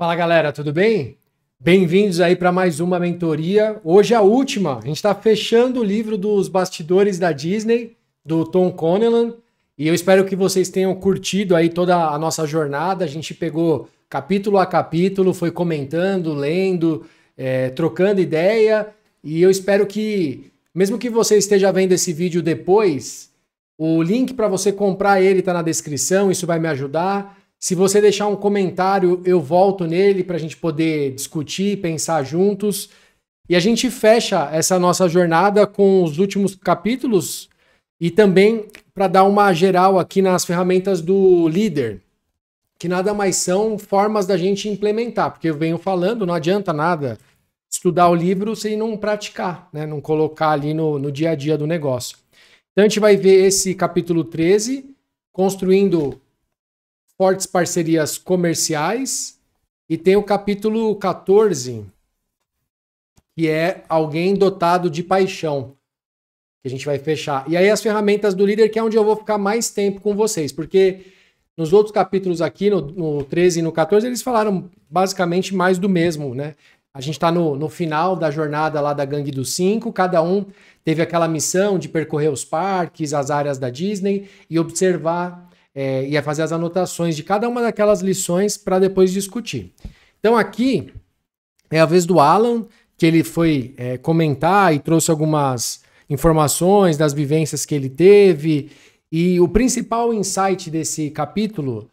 Fala galera, tudo bem? Bem-vindos aí para mais uma mentoria. Hoje é a última. A gente está fechando o livro dos bastidores da Disney, do Tom Conelan. E eu espero que vocês tenham curtido aí toda a nossa jornada. A gente pegou capítulo a capítulo, foi comentando, lendo, é, trocando ideia. E eu espero que, mesmo que você esteja vendo esse vídeo depois, o link para você comprar ele está na descrição. Isso vai me ajudar. Se você deixar um comentário, eu volto nele para a gente poder discutir, pensar juntos. E a gente fecha essa nossa jornada com os últimos capítulos e também para dar uma geral aqui nas ferramentas do líder, que nada mais são formas da gente implementar, porque eu venho falando, não adianta nada estudar o livro sem não praticar, né? não colocar ali no, no dia a dia do negócio. Então a gente vai ver esse capítulo 13, construindo fortes parcerias comerciais. E tem o capítulo 14, que é alguém dotado de paixão, que a gente vai fechar. E aí as ferramentas do líder, que é onde eu vou ficar mais tempo com vocês, porque nos outros capítulos aqui, no, no 13 e no 14, eles falaram basicamente mais do mesmo, né? A gente está no, no final da jornada lá da Gangue dos Cinco, cada um teve aquela missão de percorrer os parques, as áreas da Disney e observar é, ia fazer as anotações de cada uma daquelas lições para depois discutir. Então aqui é a vez do Alan, que ele foi é, comentar e trouxe algumas informações das vivências que ele teve. E o principal insight desse capítulo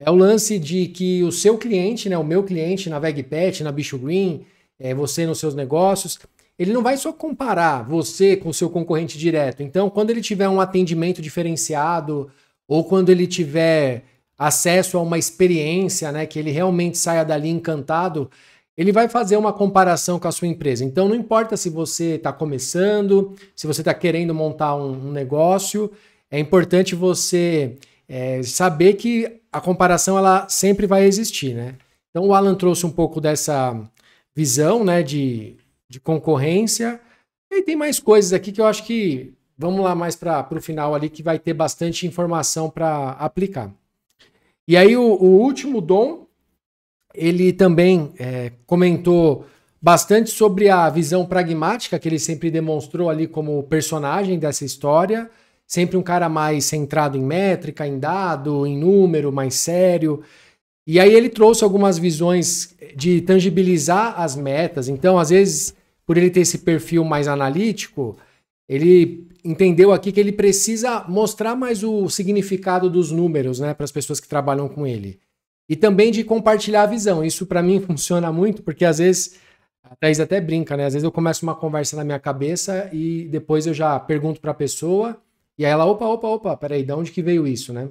é o lance de que o seu cliente, né, o meu cliente na VegPet, na Bicho Green, é, você nos seus negócios, ele não vai só comparar você com o seu concorrente direto. Então, quando ele tiver um atendimento diferenciado, ou quando ele tiver acesso a uma experiência, né, que ele realmente saia dali encantado, ele vai fazer uma comparação com a sua empresa. Então, não importa se você está começando, se você está querendo montar um, um, negócio, é importante você é, saber que a comparação ela sempre vai existir, né? Então, o Alan trouxe um pouco dessa visão, né, de, de concorrência. E tem mais coisas aqui que eu acho que vamos lá mais para o final ali, que vai ter bastante informação para aplicar. E aí, o, o, último dom, ele também é, comentou bastante sobre a visão pragmática que ele sempre demonstrou ali como personagem dessa história. Sempre um cara mais centrado em métrica, em dado, em número, mais sério. E aí ele trouxe algumas visões de tangibilizar as metas. Então, às vezes, por ele ter esse perfil mais analítico, ele entendeu aqui que ele precisa mostrar mais o significado dos números, né, para as pessoas que trabalham com ele. E também de compartilhar a visão. Isso para mim funciona muito, porque às vezes a Thaís até brinca, né? Às vezes eu começo uma conversa na minha cabeça e depois eu já pergunto para a pessoa e aí ela, opa, opa, opa, peraí, de onde que veio isso, né?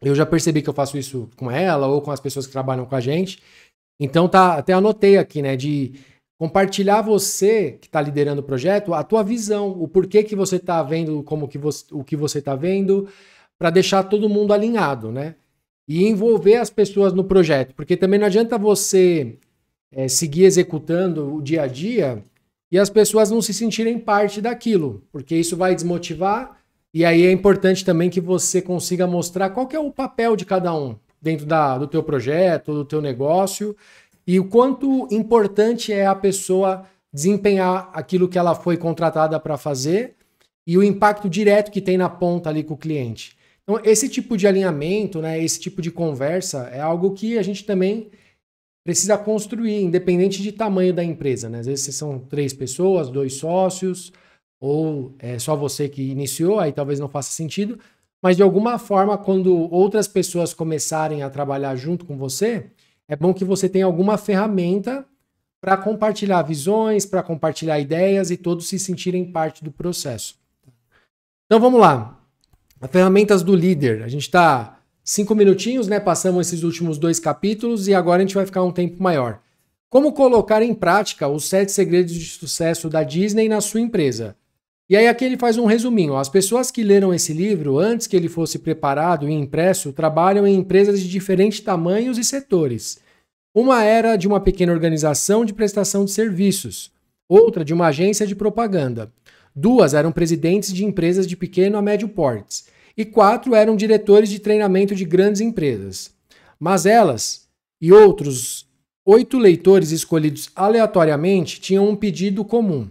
Eu já percebi que eu faço isso com ela ou com as pessoas que trabalham com a gente. Então tá, até anotei aqui, né, de compartilhar você que está liderando o projeto a tua visão, o porquê que você está vendo, como que você, o que você está vendo, para deixar todo mundo alinhado, né? E envolver as pessoas no projeto, porque também não adianta você é, seguir executando o dia a dia e as pessoas não se sentirem parte daquilo, porque isso vai desmotivar. E aí é importante também que você consiga mostrar qual é o papel de cada um dentro da, do teu projeto, do teu negócio e o quanto importante é a pessoa desempenhar aquilo que ela foi contratada para fazer e o impacto direto que tem na ponta ali com o cliente. Então, esse tipo de alinhamento, né, esse tipo de conversa é algo que a gente também precisa construir, independente de tamanho da empresa. Né? Às vezes são três pessoas, dois sócios, ou é só você que iniciou, aí talvez não faça sentido. Mas de alguma forma, quando outras pessoas começarem a trabalhar junto com você, é bom que você tenha alguma ferramenta para compartilhar visões, para compartilhar ideias e todos se sentirem parte do processo. Então vamos lá. As ferramentas do líder. A gente está cinco minutinhos, né? Passamos esses últimos dois capítulos e agora a gente vai ficar um tempo maior. Como colocar em prática os sete segredos de sucesso da Disney na sua empresa? E aí aqui ele faz um resuminho. As pessoas que leram esse livro antes que ele fosse preparado e impresso trabalham em empresas de diferentes tamanhos e setores. Uma era de uma pequena organização de prestação de serviços, outra de uma agência de propaganda. Duas eram presidentes de empresas de pequeno a médio porte e quatro eram diretores de treinamento de grandes empresas. Mas elas e outros oito leitores escolhidos aleatoriamente tinham um pedido comum: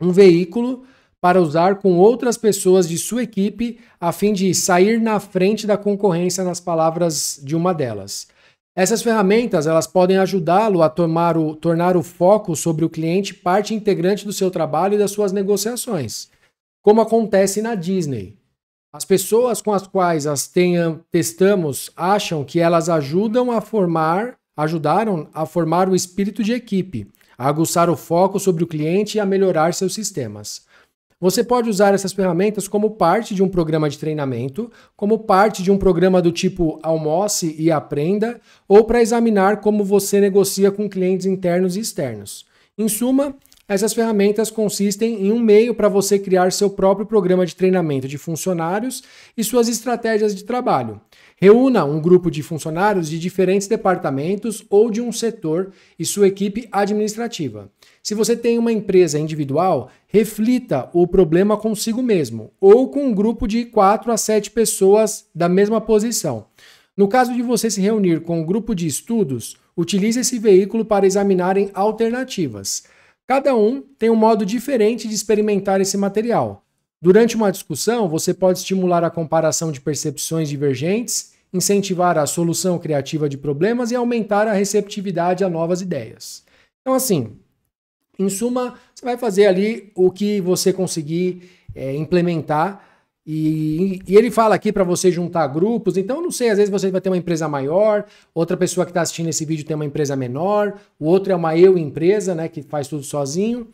um veículo para usar com outras pessoas de sua equipe a fim de sair na frente da concorrência nas palavras de uma delas. Essas ferramentas elas podem ajudá-lo a tomar o, tornar o foco sobre o cliente parte integrante do seu trabalho e das suas negociações, como acontece na Disney. As pessoas com as quais as tenham testamos acham que elas ajudam a formar, ajudaram a formar o espírito de equipe, a aguçar o foco sobre o cliente e a melhorar seus sistemas. Você pode usar essas ferramentas como parte de um programa de treinamento, como parte de um programa do tipo almoce e aprenda, ou para examinar como você negocia com clientes internos e externos. Em suma, essas ferramentas consistem em um meio para você criar seu próprio programa de treinamento de funcionários e suas estratégias de trabalho. Reúna um grupo de funcionários de diferentes departamentos ou de um setor e sua equipe administrativa. Se você tem uma empresa individual, reflita o problema consigo mesmo ou com um grupo de 4 a 7 pessoas da mesma posição. No caso de você se reunir com um grupo de estudos, utilize esse veículo para examinarem alternativas. Cada um tem um modo diferente de experimentar esse material. Durante uma discussão, você pode estimular a comparação de percepções divergentes, incentivar a solução criativa de problemas e aumentar a receptividade a novas ideias. Então, assim, em suma, você vai fazer ali o que você conseguir é, implementar. E, e, ele fala aqui para você juntar grupos, então não sei, às vezes você vai ter uma empresa maior, outra pessoa que está assistindo esse vídeo tem uma empresa menor, o outro é uma eu empresa, né, que faz tudo sozinho.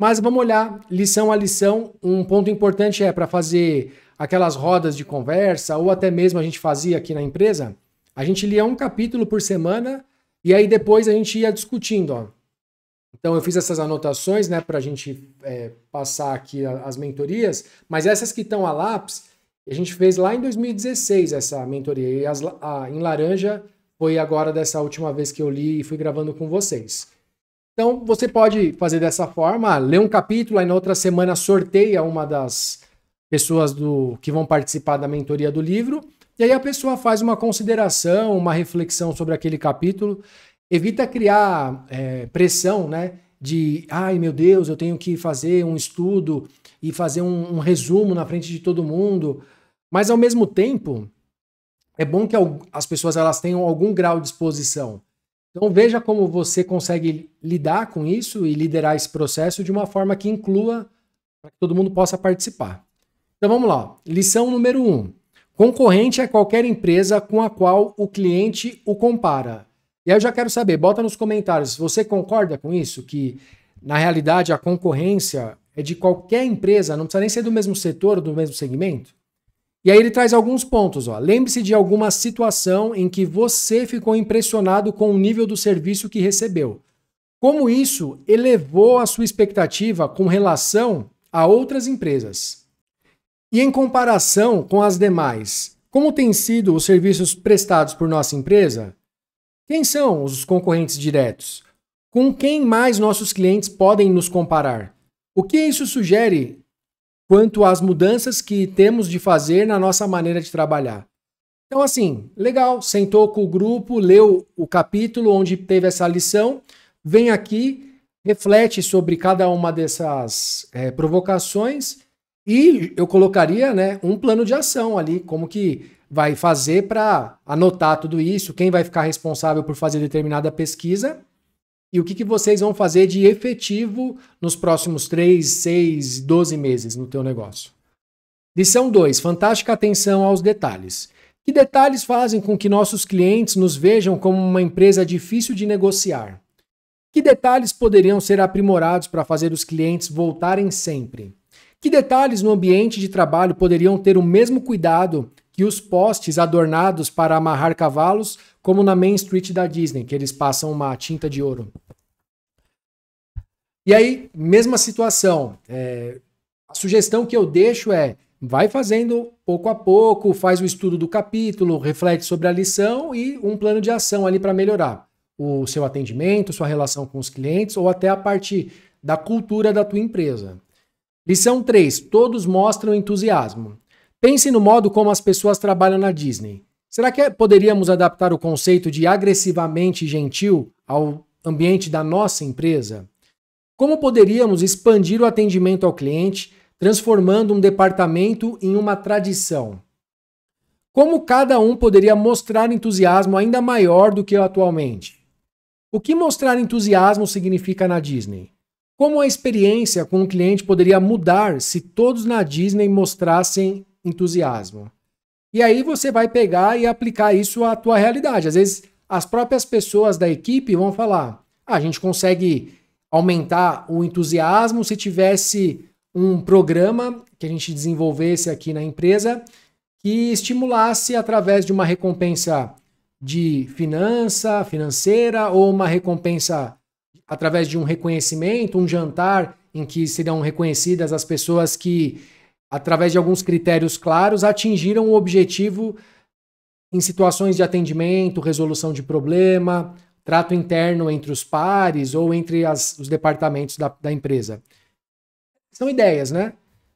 Mas vamos olhar lição a lição. Um ponto importante é para fazer aquelas rodas de conversa, ou até mesmo a gente fazia aqui na empresa, a gente lia um capítulo por semana e aí depois a gente ia discutindo. Ó. Então eu fiz essas anotações né, para a gente é, passar aqui as mentorias, mas essas que estão a lápis, a gente fez lá em 2016 essa mentoria. E as, a, em laranja foi agora dessa última vez que eu li e fui gravando com vocês. Então você pode fazer dessa forma, ah, lê um capítulo, aí na outra semana sorteia uma das pessoas do que vão participar da mentoria do livro, e aí a pessoa faz uma consideração, uma reflexão sobre aquele capítulo, evita criar é, pressão, né? De ai meu Deus, eu tenho que fazer um estudo e fazer um, um resumo na frente de todo mundo. Mas ao mesmo tempo, é bom que as pessoas elas tenham algum grau de exposição. Então veja como você consegue lidar com isso e liderar esse processo de uma forma que inclua para que todo mundo possa participar. Então vamos lá. Lição número 1. Um. Concorrente é qualquer empresa com a qual o cliente o compara. E aí eu já quero saber, bota nos comentários, você concorda com isso? Que na realidade a concorrência é de qualquer empresa, não precisa nem ser do mesmo setor, do mesmo segmento? E aí ele traz alguns pontos. Lembre-se de alguma situação em que você ficou impressionado com o nível do serviço que recebeu. Como isso elevou a sua expectativa com relação a outras empresas? E em comparação com as demais, como têm sido os serviços prestados por nossa empresa? Quem são os concorrentes diretos? Com quem mais nossos clientes podem nos comparar? O que isso sugere quanto às mudanças que temos de fazer na nossa maneira de trabalhar. Então, assim, legal, sentou com o grupo, leu o capítulo onde teve essa lição, vem aqui, reflete sobre cada uma dessas é, provocações e eu colocaria né, um plano de ação ali, como que vai fazer para anotar tudo isso, quem vai ficar responsável por fazer determinada pesquisa e o que, que vocês vão fazer de efetivo nos próximos 3, 6, 12 meses no teu negócio. Lição 2. Fantástica atenção aos detalhes. Que detalhes fazem com que nossos clientes nos vejam como uma empresa difícil de negociar? Que detalhes poderiam ser aprimorados para fazer os clientes voltarem sempre? Que detalhes no ambiente de trabalho poderiam ter o mesmo cuidado que os postes adornados para amarrar cavalos como na Main Street da Disney, que eles passam uma tinta de ouro. E aí, mesma situação. É, a sugestão que eu deixo é: vai fazendo pouco a pouco, faz o estudo do capítulo, reflete sobre a lição e um plano de ação ali para melhorar o seu atendimento, sua relação com os clientes ou até a parte da cultura da tua empresa. Lição 3: Todos mostram entusiasmo. Pense no modo como as pessoas trabalham na Disney. Será que é, poderíamos adaptar o conceito de agressivamente gentil ao ambiente da nossa empresa? Como poderíamos expandir o atendimento ao cliente, transformando um departamento em uma tradição? Como cada um poderia mostrar entusiasmo ainda maior do que atualmente? O que mostrar entusiasmo significa na Disney? Como a experiência com o cliente poderia mudar se todos na Disney mostrassem entusiasmo? E aí você vai pegar e aplicar isso à tua realidade. Às vezes as próprias pessoas da equipe vão falar: ah, a gente consegue aumentar o entusiasmo se tivesse um programa que a gente desenvolvesse aqui na empresa que estimulasse através de uma recompensa de finança, financeira ou uma recompensa através de um reconhecimento, um jantar em que serão reconhecidas as pessoas que através de alguns critérios claros, atingiram o objetivo em situações de atendimento, resolução de problema, trato interno entre os pares ou entre as, os departamentos da, da empresa. São ideias, né?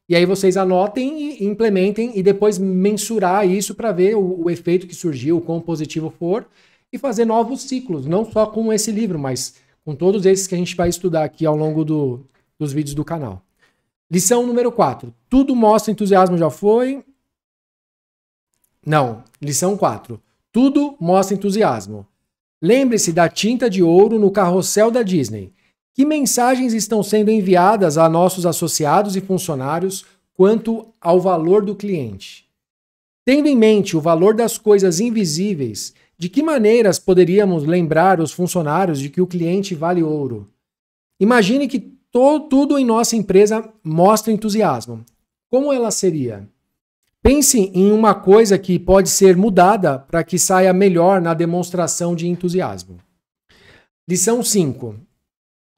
E aí vocês anotem e implementem e depois mensurar isso para ver o, o, efeito que surgiu, o quão positivo for, e fazer novos ciclos, não só com esse livro, mas com todos esses que a gente vai estudar aqui ao longo do, dos vídeos do canal. Lição número 4. Tudo mostra entusiasmo já foi. Não, lição 4. Tudo mostra entusiasmo. Lembre-se da tinta de ouro no carrossel da Disney. Que mensagens estão sendo enviadas a nossos associados e funcionários quanto ao valor do cliente? Tendo em mente o valor das coisas invisíveis, de que maneiras poderíamos lembrar os funcionários de que o cliente vale ouro? Imagine que tudo em nossa empresa mostra entusiasmo. Como ela seria? Pense em uma coisa que pode ser mudada para que saia melhor na demonstração de entusiasmo. Lição 5.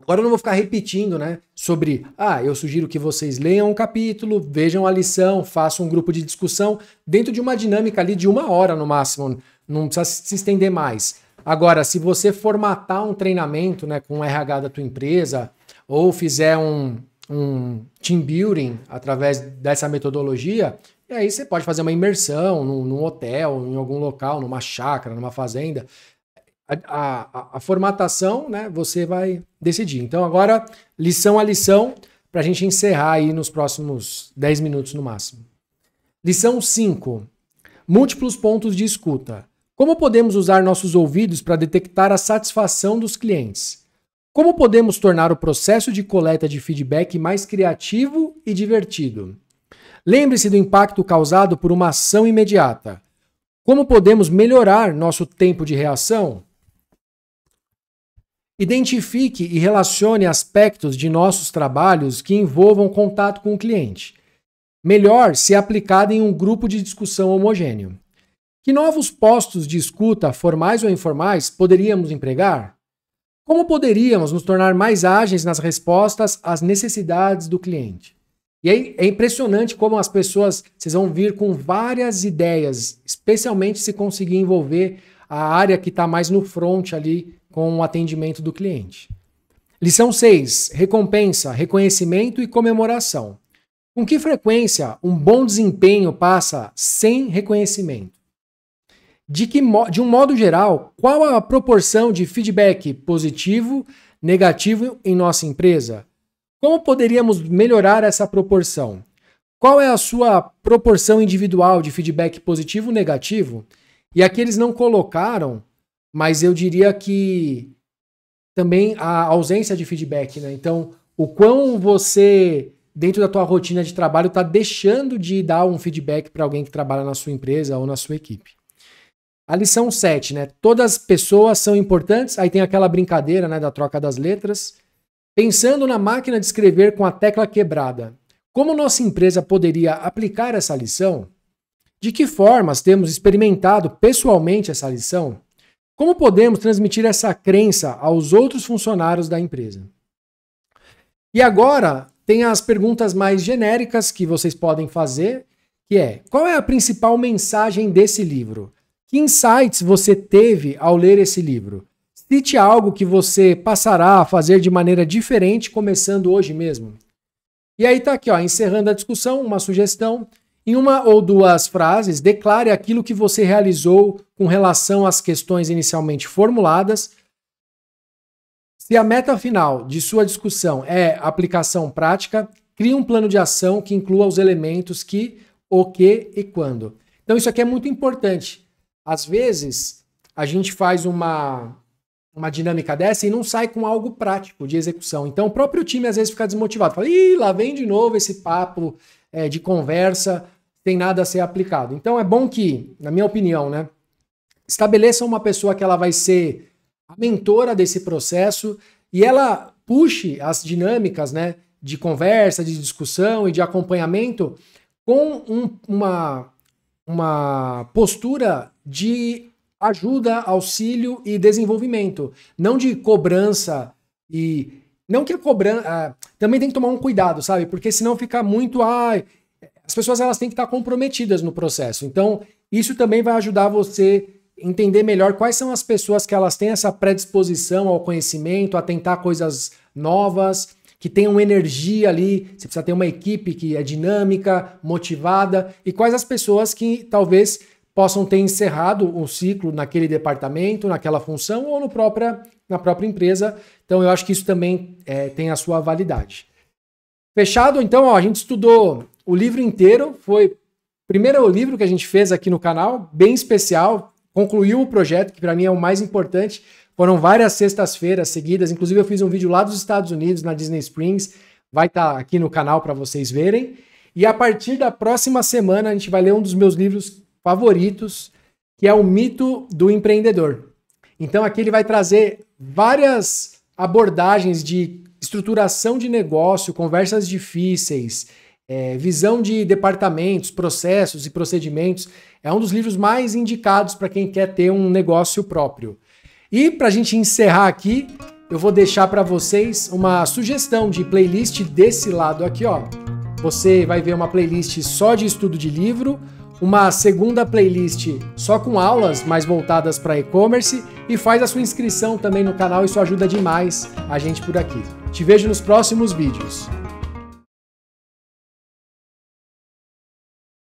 Agora eu não vou ficar repetindo, né? Sobre, ah, eu sugiro que vocês leiam um capítulo, vejam a lição, façam um grupo de discussão, dentro de uma dinâmica ali de uma hora no máximo, não precisa se estender mais. Agora, se você formatar um treinamento né, com o RH da tua empresa, ou fizer um, um team building através dessa metodologia, e aí você pode fazer uma imersão num, num hotel, em algum local, numa chácara, numa fazenda. A, a, a, formatação, né, você vai decidir. Então, agora, lição a lição, para a gente encerrar aí nos próximos 10 minutos no máximo. Lição 5. Múltiplos pontos de escuta. Como podemos usar nossos ouvidos para detectar a satisfação dos clientes? Como podemos tornar o processo de coleta de feedback mais criativo e divertido? Lembre-se do impacto causado por uma ação imediata. Como podemos melhorar nosso tempo de reação? Identifique e relacione aspectos de nossos trabalhos que envolvam contato com o cliente. Melhor se aplicado em um grupo de discussão homogêneo. Que novos postos de escuta, formais ou informais, poderíamos empregar? Como poderíamos nos tornar mais ágeis nas respostas às necessidades do cliente? E aí é impressionante como as pessoas, vocês vão vir com várias ideias, especialmente se conseguir envolver a área que está mais no front ali com o atendimento do cliente. Lição 6: recompensa, reconhecimento e comemoração. Com que frequência um bom desempenho passa sem reconhecimento? de que, de um modo geral, qual a proporção de feedback positivo, negativo em nossa empresa? Como poderíamos melhorar essa proporção? Qual é a sua proporção individual de feedback positivo, negativo? E aqui eles não colocaram, mas eu diria que também a ausência de feedback, né? Então, o quão você dentro da tua rotina de trabalho está deixando de dar um feedback para alguém que trabalha na sua empresa ou na sua equipe. A lição 7, né? Todas as pessoas são importantes. Aí tem aquela brincadeira, né, da troca das letras. Pensando na máquina de escrever com a tecla quebrada. Como nossa empresa poderia aplicar essa lição? De que formas temos experimentado pessoalmente essa lição? Como podemos transmitir essa crença aos outros funcionários da empresa? E agora tem as perguntas mais genéricas que vocês podem fazer, que é: qual é a principal mensagem desse livro? Que insights você teve ao ler esse livro? Cite algo que você passará a fazer de maneira diferente começando hoje mesmo. E aí tá aqui, ó, encerrando a discussão, uma sugestão. Em uma ou duas frases, declare aquilo que você realizou com relação às questões inicialmente formuladas. Se a meta final de sua discussão é aplicação prática, crie um plano de ação que inclua os elementos que, o que e quando. Então isso aqui é muito importante. Às vezes, a gente faz uma, uma dinâmica dessa e não sai com algo prático de execução. Então, o próprio time às vezes fica desmotivado. Fala, ih, lá vem de novo esse papo é, de conversa, tem nada a ser aplicado. Então, é bom que, na minha opinião, né, estabeleça uma pessoa que ela vai ser a mentora desse processo e ela puxe as dinâmicas, né, de conversa, de discussão e de acompanhamento com um, uma, uma postura de ajuda, auxílio e desenvolvimento, não de cobrança e não que a cobrança, ah, também tem que tomar um cuidado, sabe? Porque senão fica muito ah, as pessoas elas têm que estar comprometidas no processo. Então, isso também vai ajudar você entender melhor quais são as pessoas que elas têm essa predisposição ao conhecimento, a tentar coisas novas, que tenham energia ali, você precisa ter uma equipe que é dinâmica, motivada, e quais as pessoas que talvez possam ter encerrado um ciclo naquele departamento, naquela função ou no própria, na própria empresa. Então, eu acho que isso também é, tem a sua validade. Fechado? Então, ó, a gente estudou o livro inteiro, foi primeiro o livro que a gente fez aqui no canal, bem especial, concluiu o projeto, que para mim é o mais importante. Foram várias sextas-feiras seguidas, inclusive eu fiz um vídeo lá dos Estados Unidos, na Disney Springs, vai estar tá aqui no canal para vocês verem. E a partir da próxima semana a gente vai ler um dos meus livros favoritos, que é o mito do empreendedor. Então aqui ele vai trazer várias abordagens de estruturação de negócio, conversas difíceis, é, visão de departamentos, processos e procedimentos. É um dos livros mais indicados para quem quer ter um negócio próprio. E para a gente encerrar aqui, eu vou deixar para vocês uma sugestão de playlist desse lado aqui, ó. Você vai ver uma playlist só de estudo de livro, uma segunda playlist só com aulas mais voltadas para e-commerce e faz a sua inscrição também no canal, isso ajuda demais a gente por aqui. Te vejo nos próximos vídeos.